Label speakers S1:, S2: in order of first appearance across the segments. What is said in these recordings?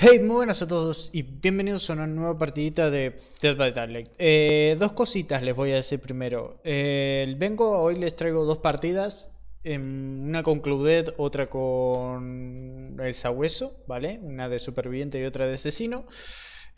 S1: Hey, muy buenas a todos y bienvenidos a una nueva partidita de Dead by Daylight. Eh, dos cositas les voy a decir primero. Eh, vengo, hoy les traigo dos partidas. Em, una con Claudette, otra con El Sabueso, ¿vale? Una de superviviente y otra de asesino.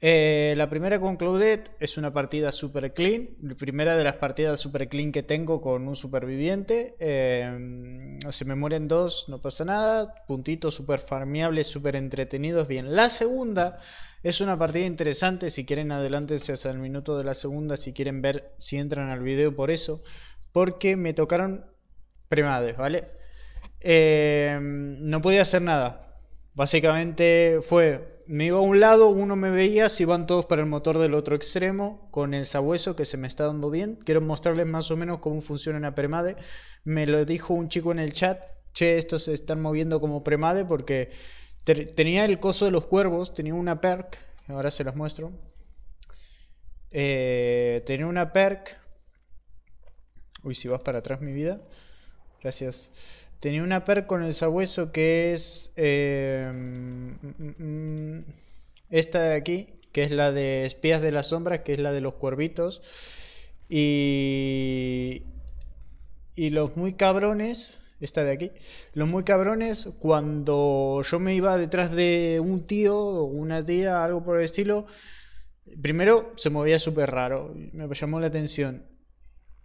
S1: Eh, la primera con Claudette es una partida super clean, la primera de las partidas super clean que tengo con un superviviente. Eh, se me mueren dos, no pasa nada, puntitos super farmeables, super entretenidos, bien. La segunda es una partida interesante, si quieren adelántense hasta el minuto de la segunda, si quieren ver si entran al video por eso, porque me tocaron premades, ¿vale? Eh, no podía hacer nada. Básicamente fue me iba a un lado, uno me veía, si van todos para el motor del otro extremo, con el sabueso que se me está dando bien. Quiero mostrarles más o menos cómo funciona una premade. Me lo dijo un chico en el chat, che, estos se están moviendo como premade porque tenía el coso de los cuervos, tenía una perk, ahora se las muestro. Eh, tenía una perk. Uy, si vas para atrás mi vida. Gracias. Tenía una per con el sabueso que es. Em, mm, mm, esta de aquí, que es la de Espías de las Sombras, que es la de los cuervitos. Y. Y los muy cabrones. Esta de aquí. Los muy cabrones, cuando yo me iba detrás de un tío o una tía, algo por el estilo. Primero se movía súper raro, me llamó la atención.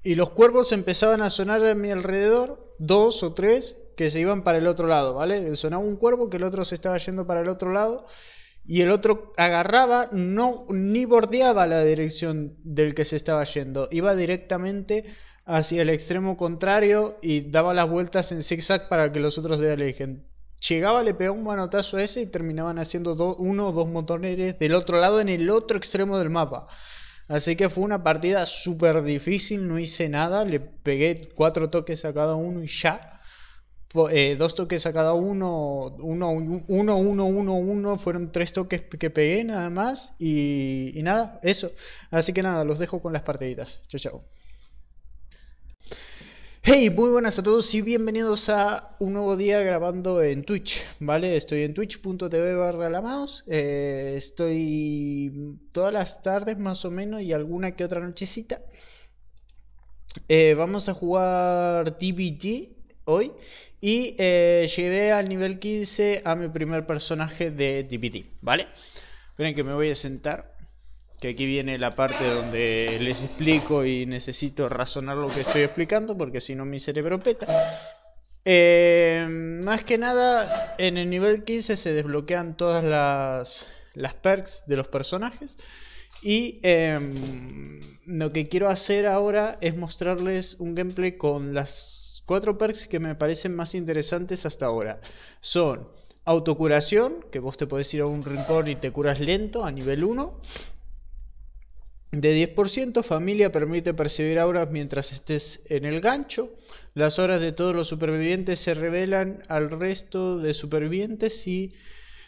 S1: Y los cuervos empezaban a sonar a mi alrededor dos o tres que se iban para el otro lado, ¿vale? Sonaba un cuervo que el otro se estaba yendo para el otro lado y el otro agarraba, no, ni bordeaba la dirección del que se estaba yendo, iba directamente hacia el extremo contrario y daba las vueltas en zigzag para que los otros se alejen. Llegaba, le pegaba un manotazo a ese y terminaban haciendo uno o dos motoneres del otro lado en el otro extremo del mapa. Así que fue una partida súper difícil, no hice nada, le pegué cuatro toques a cada uno y ya. Eh, dos toques a cada uno, uno, uno, uno, uno, fueron tres toques que pegué nada más y, nada, eso. Así que nada, los dejo con las partiditas. Chao, chao. Hey, muy buenas a todos y bienvenidos a un nuevo día grabando en Twitch, ¿vale? Estoy en twitch.tv barra lamaos, eh, estoy todas las tardes más o menos y alguna que otra nochecita. Eh, vamos a jugar DBG hoy y eh, llevé al nivel 15 a mi primer personaje de DBD, ¿vale? Esperen que me voy a sentar que aquí viene la parte donde les explico y necesito razonar lo que estoy explicando porque si no mi cerebro peta. Eh, más que nada, en el nivel 15 se desbloquean todas las, perks de los personajes. Y em, lo que quiero hacer ahora es mostrarles un gameplay con las cuatro perks que me parecen más interesantes hasta ahora. Son autocuración, que vos te podés ir a un rincón y te curas lento a nivel 1 de 10%, familia permite percibir auras mientras estés en el gancho. Las horas de todos los supervivientes se revelan al resto de supervivientes si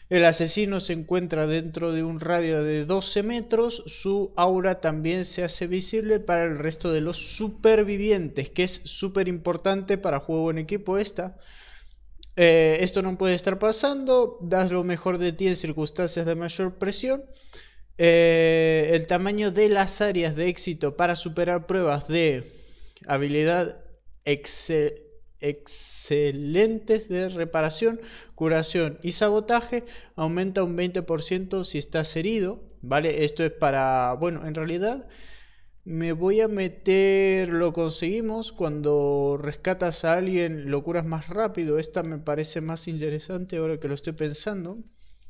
S1: el asesino se encuentra dentro de un radio de 12 metros. Su aura también se hace visible para el resto de los supervivientes, que es súper importante para juego en equipo esta. Eh, esto no puede estar pasando, das lo mejor de ti en circunstancias de mayor presión. Eh, el tamaño de las áreas de éxito para superar pruebas de habilidad excelentes de reparación, curación y sabotaje aumenta un 20% si estás herido, ¿vale? Esto es para, bueno, en realidad me voy a meter, lo conseguimos cuando rescatas a alguien, lo curas más rápido, esta me parece más interesante ahora que lo estoy pensando.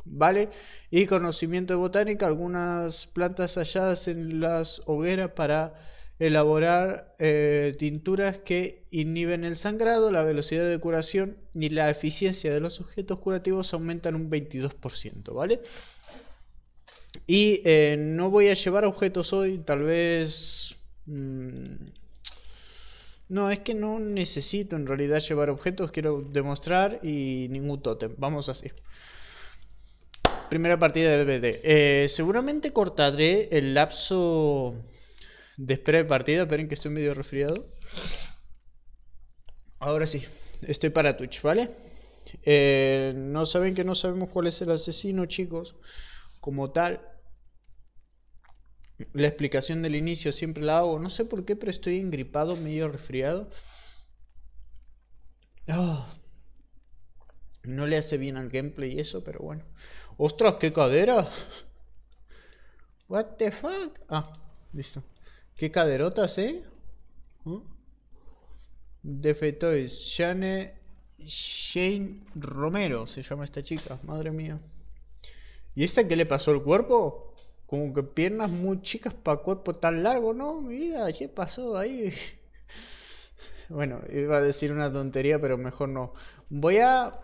S1: ¿vale? Y conocimiento de botánica, algunas plantas halladas en las hogueras para elaborar eh, tinturas que inhiben el sangrado, la velocidad de curación y la eficiencia de los objetos curativos aumentan un 22%, ¿vale? Y eh, no voy a llevar objetos hoy, tal vez... Mm, no, es que no necesito en realidad llevar objetos, quiero demostrar y ningún tótem, vamos así. Primera partida de DVD eh, seguramente cortaré el lapso de espera de partida. Esperen que estoy medio resfriado. Ahora sí, estoy para Twitch, ¿vale? Eh, no saben que no sabemos cuál es el asesino, chicos. Como tal, la explicación del inicio siempre la hago. No sé por qué, pero estoy engripado, medio resfriado. Ah... No le hace bien al gameplay y eso, pero bueno. ¡Ostras, qué cadera! What the fuck? Ah, listo. Qué caderotas, ¿eh? ¿Mm? Shane Shane Romero se llama esta chica, madre mía. ¿Y esta qué le pasó al cuerpo? Como que piernas muy chicas para cuerpo tan largo, ¿no? Mi vida, ¿qué pasó ahí? Bueno, iba a decir una tontería, pero mejor no. Voy a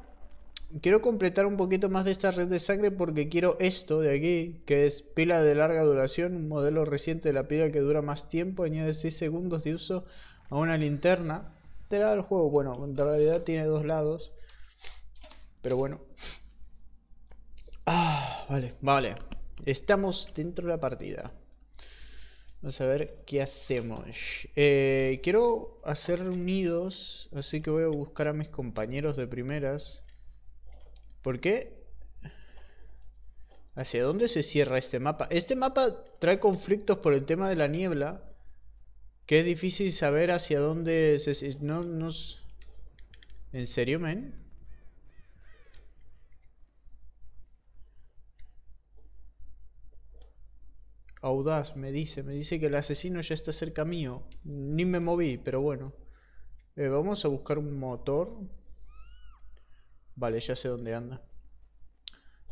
S1: quiero completar un poquito más de esta red de sangre porque quiero esto de aquí, que es pila de larga duración, un modelo reciente de la pila que dura más tiempo, añade 6 segundos de uso a una linterna. Será el juego, bueno, en realidad tiene dos lados, pero bueno. Ah, vale, vale. Estamos dentro de la partida. Vamos a ver qué hacemos. Eh, quiero hacer reunidos, así que voy a buscar a mis compañeros de primeras. ¿Por qué? ¿Hacia dónde se cierra este mapa? Este mapa trae conflictos por el tema de la niebla. Que es difícil saber hacia dónde se... No ¿En serio, men? Audaz, me dice. Me dice que el asesino ya está cerca mío. Ni me moví, pero bueno. Eh, vamos a buscar un motor. Vale, ya sé dónde anda.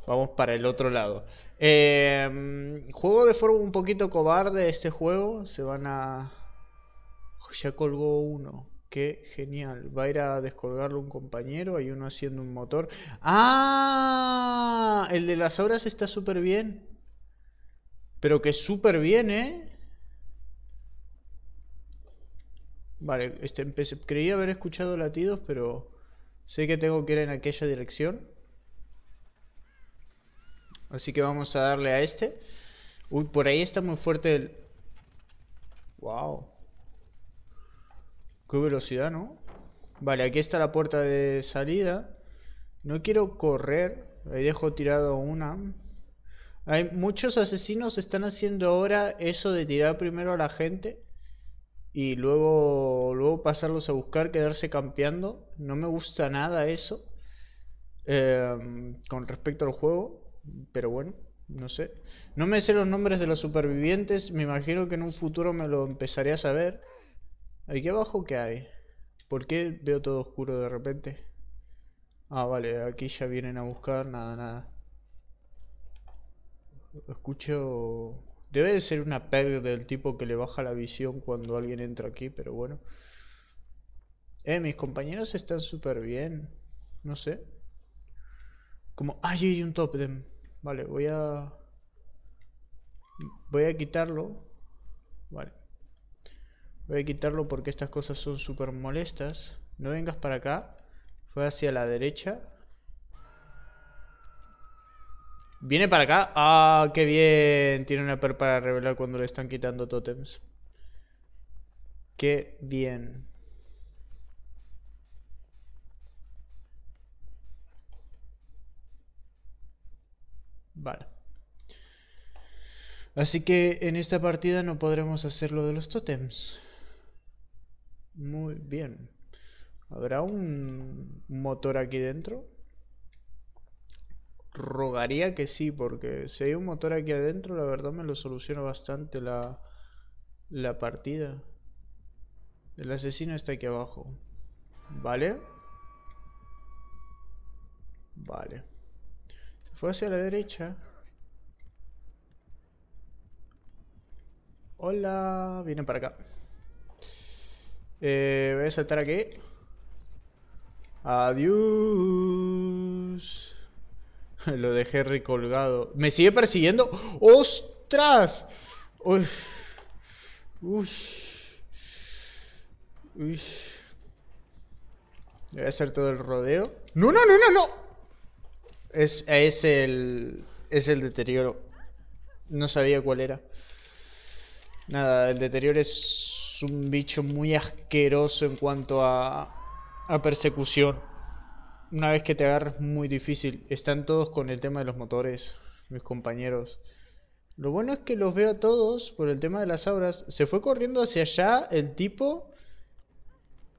S1: Vamos para el otro lado. Em, juego de forma un poquito cobarde este juego. Se van a... Ya colgó uno. Qué genial. Va a ir a descolgarlo un compañero. Hay uno haciendo un motor. ¡Ah! El de las horas está súper bien. Pero que súper bien, ¿eh? Vale, este, empecé, Creía haber escuchado latidos, pero... Sé que tengo que ir en aquella dirección. Así que vamos a darle a este. Uy, por ahí está muy fuerte el... Wow. Qué velocidad, ¿no? Vale, aquí está la puerta de salida. No quiero correr. Ahí dejo tirado una. Hay muchos asesinos están haciendo ahora eso de tirar primero a la gente y luego, luego pasarlos a buscar, quedarse campeando. No me gusta nada eso em, con respecto al juego, pero bueno, no sé. No me sé los nombres de los supervivientes, me imagino que en un futuro me lo empezaré a saber. ¿Aquí abajo qué hay? ¿Por qué veo todo oscuro de repente? Ah, vale, aquí ya vienen a buscar, nada, nada. Escucho Debe de ser una pérdida del tipo que le baja la visión cuando alguien entra aquí, pero bueno. Eh, mis compañeros están súper bien. No sé. Como... ¡Ay, hay un top Vale, voy a... Voy a quitarlo. Vale. Voy a quitarlo porque estas cosas son súper molestas. No vengas para acá. Fue hacia la derecha. Viene para acá. Ah, qué bien. Tiene una per para revelar cuando le están quitando tótems. Qué bien. Vale. Así que en esta partida no podremos hacer lo de los tótems. Muy bien. ¿Habrá un motor aquí dentro? rogaría que sí, porque si hay un motor aquí adentro, la verdad me lo soluciona bastante la, partida. El asesino está aquí abajo. ¿Vale? Vale. Se fue hacia la derecha. Hola, viene para acá. Eh, voy a saltar aquí. Adiós. Lo dejé recolgado. ¿Me sigue persiguiendo? ¡Ostras! Uy. Uy. Voy a hacer todo el rodeo. ¡No, no, no, no, no! Es, es el... Es el deterioro. No sabía cuál era. Nada, el deterioro es un bicho muy asqueroso en cuanto A persecución una vez que te agarras muy difícil. Están todos con el tema de los motores, mis compañeros. Lo bueno es que los veo a todos por el tema de las auras. Se fue corriendo hacia allá el tipo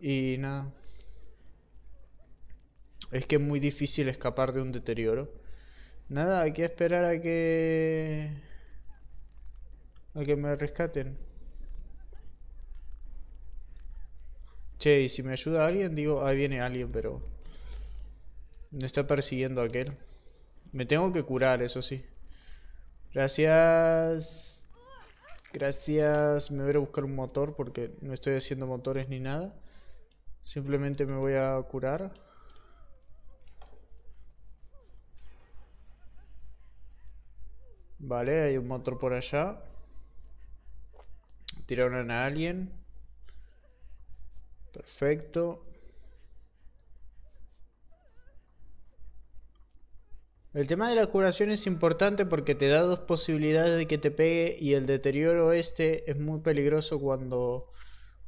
S1: y nada. Es que es muy difícil escapar de un deterioro. Nada, hay que esperar a que... A que me rescaten. Che, y si me ayuda alguien, digo, ahí viene alguien, pero... Me está persiguiendo aquel. Me tengo que curar, eso sí. Gracias. Gracias. Me voy a buscar un motor porque no estoy haciendo motores ni nada. Simplemente me voy a curar. Vale, hay un motor por allá. Tiraron a alguien. Perfecto. El tema de la curación es importante porque te da dos posibilidades de que te pegue y el deterioro este es muy peligroso cuando,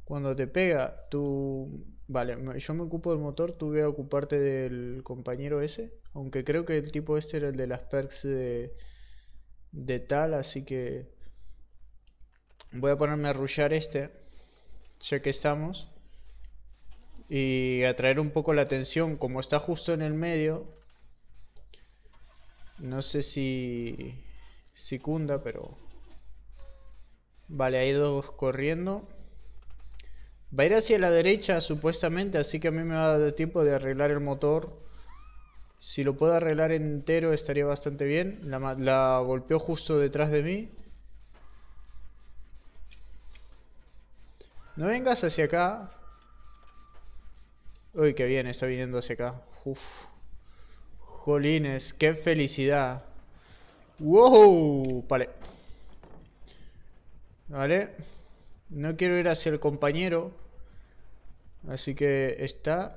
S1: cuando te pega. Tú, vale, yo me ocupo del motor, tú voy a ocuparte del compañero ese, aunque creo que el tipo este era el de las perks de, de tal, así que voy a ponerme a arrullar este, ya que estamos. Y atraer un poco la atención, como está justo en el medio, no sé si... Si cunda, pero... Vale, ha ido corriendo. Va a ir hacia la derecha, supuestamente, así que a mí me va a dar tiempo de arreglar el motor. Si lo puedo arreglar entero estaría bastante bien. La, la golpeó justo detrás de mí. No vengas hacia acá. Uy, qué bien, está viniendo hacia acá. Uf. Colines, qué felicidad. ¡Wow! Vale. Vale. No quiero ir hacia el compañero. Así que está...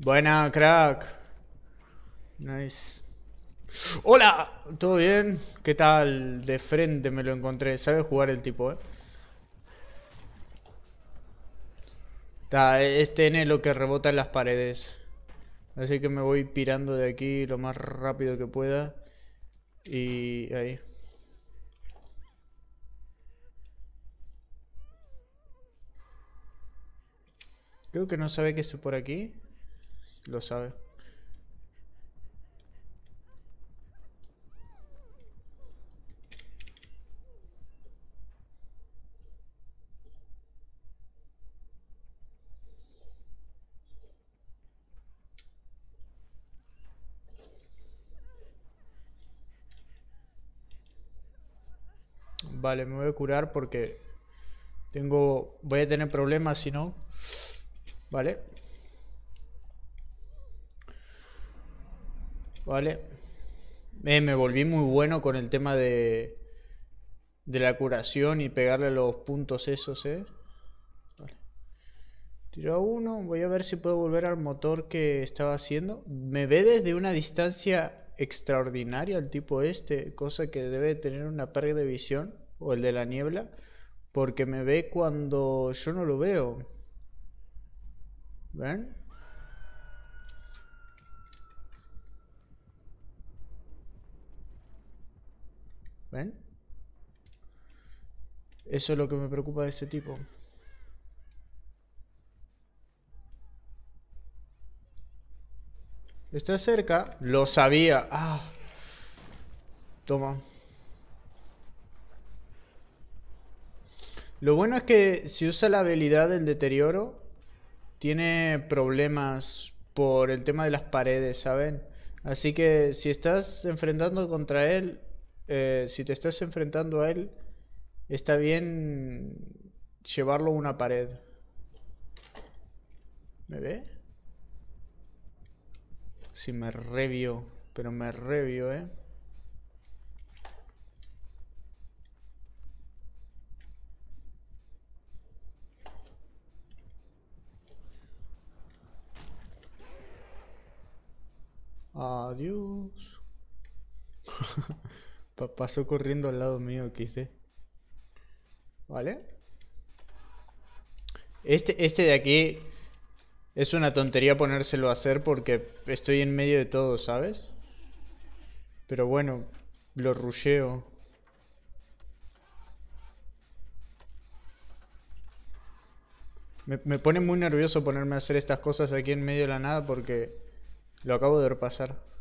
S1: Buena, crack. Nice. ¡Hola! ¿Todo bien? ¿Qué tal? De frente me lo encontré. Sabe jugar el tipo, ¿eh? Está, es lo que rebota en las paredes. Así que me voy pirando de aquí lo más rápido que pueda. Y ahí. Creo que no sabe que estoy por aquí. Lo sabe. vale, me voy a curar porque tengo, voy a tener problemas si no, vale. Vale. Eh, me volví muy bueno con el tema de, de la curación y pegarle los puntos esos, eh. Tiro a uno, voy a ver si puedo volver al motor que estaba haciendo. Me ve desde una distancia extraordinaria el tipo este, cosa que debe tener una pérdida de visión o el de la niebla, porque me ve cuando yo no lo veo. ¿Ven? ¿Ven? Eso es lo que me preocupa de este tipo. Está cerca. Lo sabía. Ah. Toma. Lo bueno es que si usa la habilidad del deterioro, tiene problemas por el tema de las paredes, ¿saben? Así que si estás enfrentando contra él, eh, si te estás enfrentando a él, está bien llevarlo a una pared. ¿Me ve? Si me revio, pero me revio, ¿eh? Adiós. pasó corriendo al lado mío, qué ¿Vale? Este, este de aquí es una tontería ponérselo a hacer porque estoy en medio de todo, ¿sabes? Pero bueno, lo rusheo. Me, me pone muy nervioso ponerme a hacer estas cosas aquí en medio de la nada porque lo acabo de ver pasar.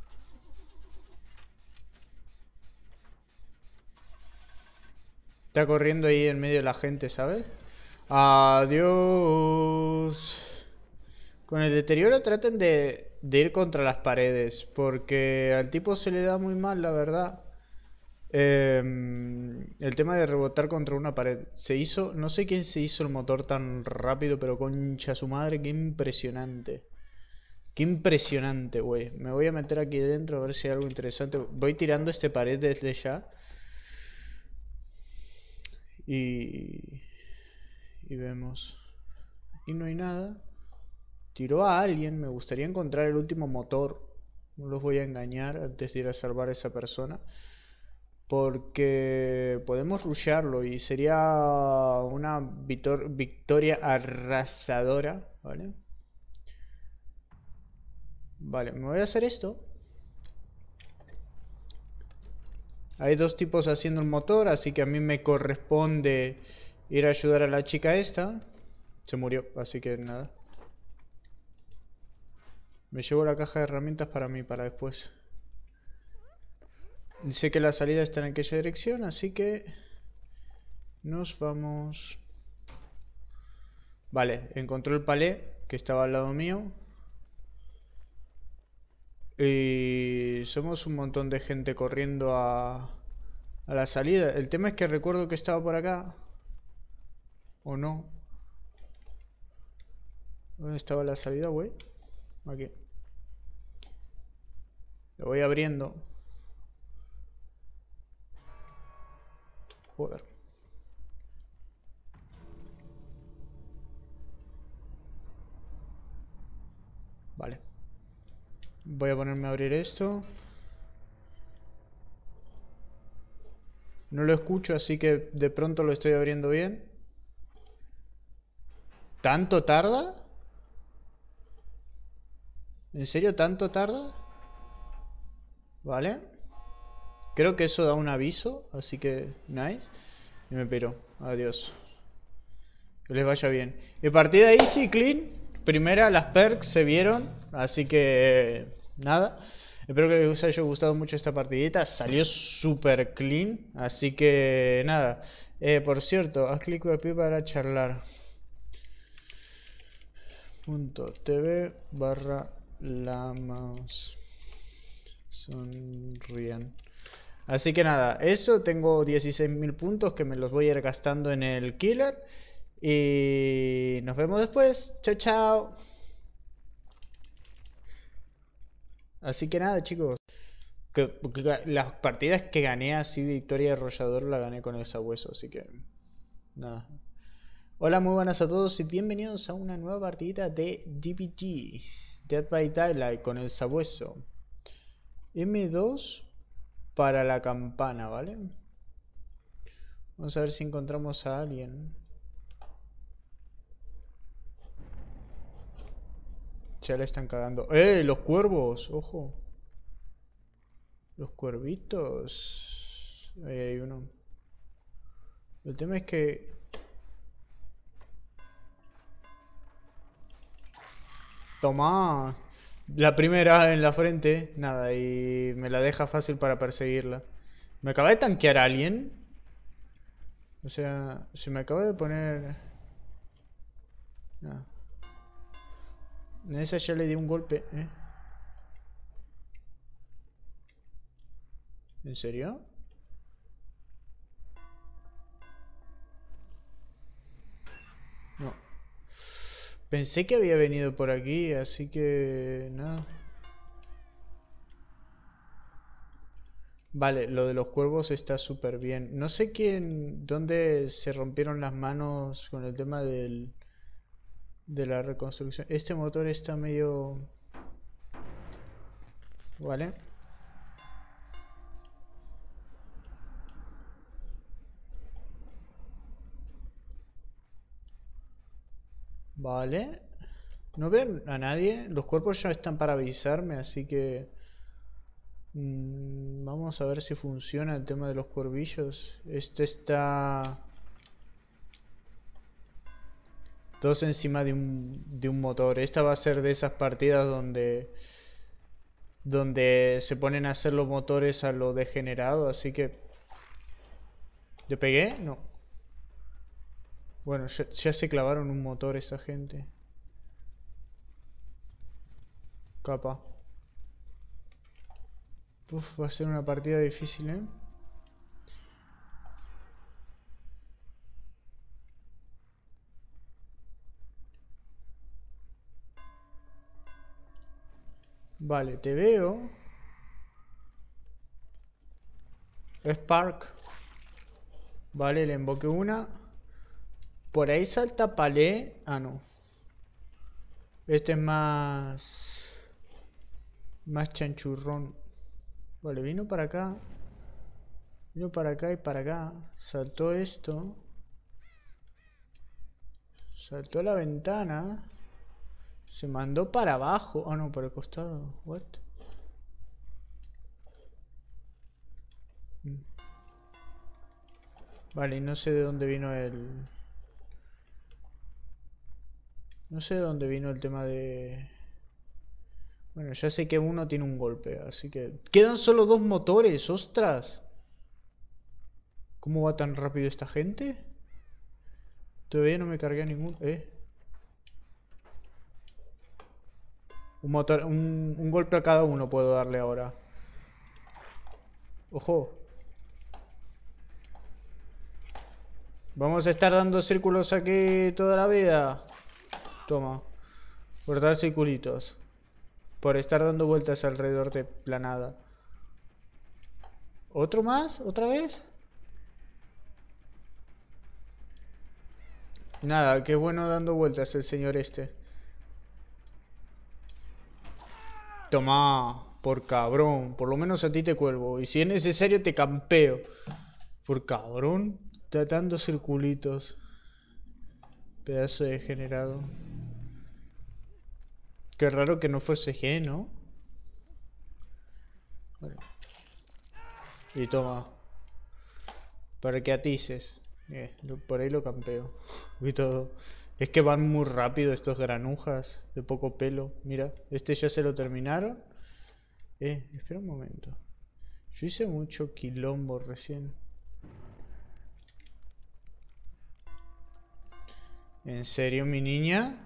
S1: Está corriendo ahí en medio de la gente, ¿sabes? Adiós. Con el deterioro traten de, ir contra las paredes, porque al tipo se le da muy mal, la verdad. Em, el tema de rebotar contra una pared. Se hizo, no sé quién se hizo el motor tan rápido, pero concha su madre, qué impresionante. Qué impresionante, güey. Me voy a meter aquí dentro a ver si hay algo interesante. Voy tirando este pared desde ya. Y, y vemos. Y no hay nada. Tiró a alguien. Me gustaría encontrar el último motor. No los voy a engañar antes de ir a salvar a esa persona. Porque podemos rushearlo y sería una victoria arrasadora. ¿Vale? Vale, me voy a hacer esto. Hay dos tipos haciendo el motor, así que a mí me corresponde ir a ayudar a la chica esta. Se murió, así que nada. Me llevo la caja de herramientas para mí, para después. Dice que la salida está en aquella dirección, así que... Nos vamos... Vale, encontró el palé que estaba al lado mío. Y somos un montón de gente corriendo a, la salida. El tema es que recuerdo que estaba por acá. ¿O no? ¿Dónde estaba la salida, güey? Aquí. Lo voy abriendo. Joder. Voy a ponerme a abrir esto. No lo escucho, así que de pronto lo estoy abriendo bien. ¿Tanto tarda? ¿En serio tanto tarda? Vale. Creo que eso da un aviso, así que nice. Y me piro. Adiós. Que les vaya bien. Y partida easy, de clean. Primera, las perks se vieron, así que nada. Espero que les haya gustado mucho esta partidita. Salió súper clean. Así que nada. Eh, por cierto, haz clic aquí para charlar. Punto .tv barra lamaos sonrían. Así que nada, eso. Tengo 16.000 puntos que me los voy a ir gastando en el killer. Y nos vemos después. Chao, chao. Así que nada, chicos. las partidas que gané así, victoria arrollador, la gané con el sabueso, así que. Nada. Hola, muy buenas a todos y bienvenidos a una nueva partida de DBG. Dead by Daylight con el sabueso. M2 para la campana, ¿vale? Vamos a ver si encontramos a alguien. Ya la están cagando. ¡Eh! Los cuervos, ojo. Los cuervitos. Ahí hay uno. El tema es que... Toma. La primera en la frente. Nada, y me la deja fácil para perseguirla. ¿Me acaba de tanquear a alguien? O sea, se me acaba de poner... Nada. Ah. En esa ya le di un golpe, ¿eh? ¿En serio? No. Pensé que había venido por aquí, así que... nada. Vale, lo de los cuervos está súper bien. No sé quién... ¿Dónde se rompieron las manos con el tema del de la reconstrucción. Este motor está medio... Vale. Vale. No veo a nadie. Los cuerpos ya están para avisarme, así que... Mm, vamos a ver si funciona el tema de los cuervillos. Este está... dos encima de un, de un motor. Esta va a ser de esas partidas donde, donde se ponen a hacer los motores a lo degenerado, así que... ¿Le pegué? No. Bueno, ya, se clavaron un motor esa gente. Capa. va a ser una partida difícil, ¿eh? Vale, te veo. Spark. Vale, le invoqué una. Por ahí salta Palé. Ah, no. Este es más... Más chanchurrón. Vale, vino para acá. Vino para acá y para acá. Saltó esto. Saltó la ventana. Se mandó para abajo. Ah, no, para el costado. What? Mm. Vale, no sé de dónde vino el... No sé de dónde vino el tema de... Bueno, ya sé que uno tiene un golpe, así que... ¡Quedan solo dos motores! ¡Ostras! ¿Cómo va tan rápido esta gente? Todavía no me cargué a ningún... ¿Eh? Un, motor, un, golpe a cada uno puedo darle ahora. Ojo. Vamos a estar dando círculos aquí toda la vida. Toma. Por dar circulitos. Por estar dando vueltas alrededor de planada ¿Otro más? ¿Otra vez? Nada, qué bueno dando vueltas el señor este. Tomá, por cabrón, por lo menos a ti te cuelvo. Y si es necesario te campeo. Por cabrón, tratando circulitos. Pedazo degenerado. Qué raro que no fuese G, ¿no? Y toma. Para que atices. Eh, por ahí lo campeo. Y todo. Es que van muy rápido estos granujas de poco pelo. Mira, este ya se lo terminaron. Eh, espera un momento. Yo hice mucho quilombo recién. ¿En serio, mi niña?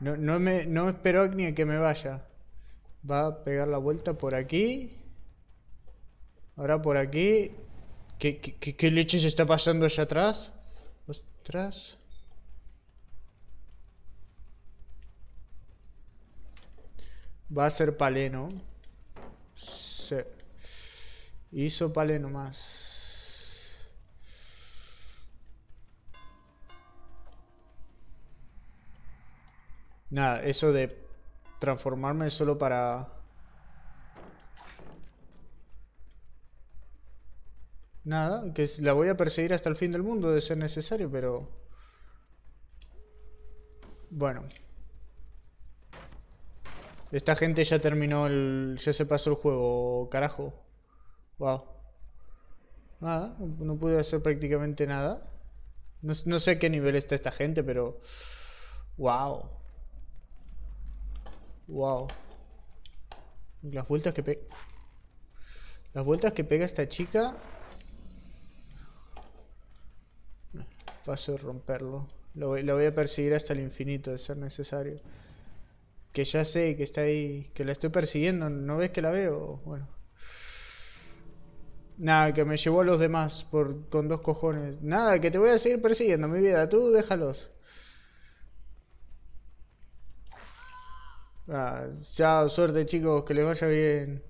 S1: No, me, no espero ni a que me vaya. Va a pegar la vuelta por aquí. Ahora por aquí. ¿Qué, qué leche se está pasando allá atrás? Ostras. Va a ser paleno ¿no? Hizo paleno Nada, eso de transformarme solo para... Nada, que la voy a perseguir hasta el fin del mundo de ser necesario, pero... Bueno. Esta gente ya terminó el... Ya se pasó el juego, carajo. Wow. Nada, no pude hacer prácticamente nada. No, sé qué nivel está esta gente, pero... Wow. Wow. Las vueltas que pega... Las vueltas que pega esta chica... Paso de romperlo. La voy a perseguir hasta el infinito de ser necesario que ya sé que está ahí, que la estoy persiguiendo, ¿no ves que la veo? Bueno. Nada, que me llevó a los demás por, con dos cojones. Nada, que te voy a seguir persiguiendo, mi vida. Tú déjalos. Chao, ah, suerte chicos, que les vaya bien.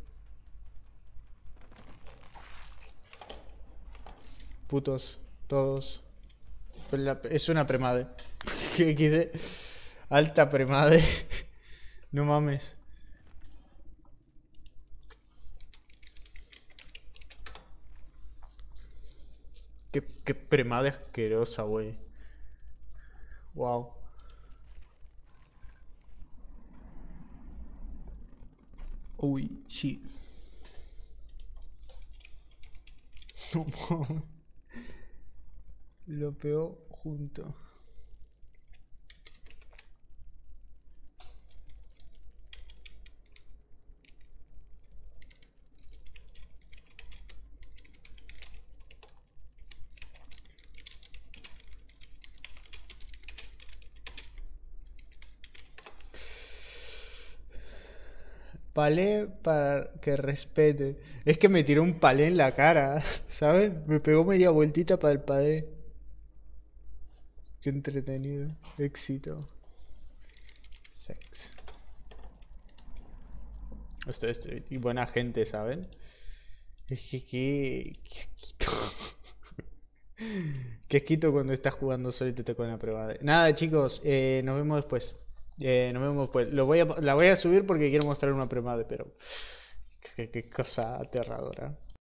S1: Putos, todos. Es una premade. XD. Alta premade. No mames. Qué, qué premada asquerosa, güey. Wow. Uy, sí. No Lo peor junto. palé para que respete. Es que me tiró un palé en la cara, ¿sabes? Me pegó media vueltita para el palé. Qué entretenido. Éxito. Sex. y buena gente, ¿saben? Es que qué, quito. qué cuando estás jugando solo y te toca una prueba. Nada, chicos, eh, nos vemos después. Eh, me pues. voy la voy a subir porque quiero mostrar una prima de pero qué cosa aterradora.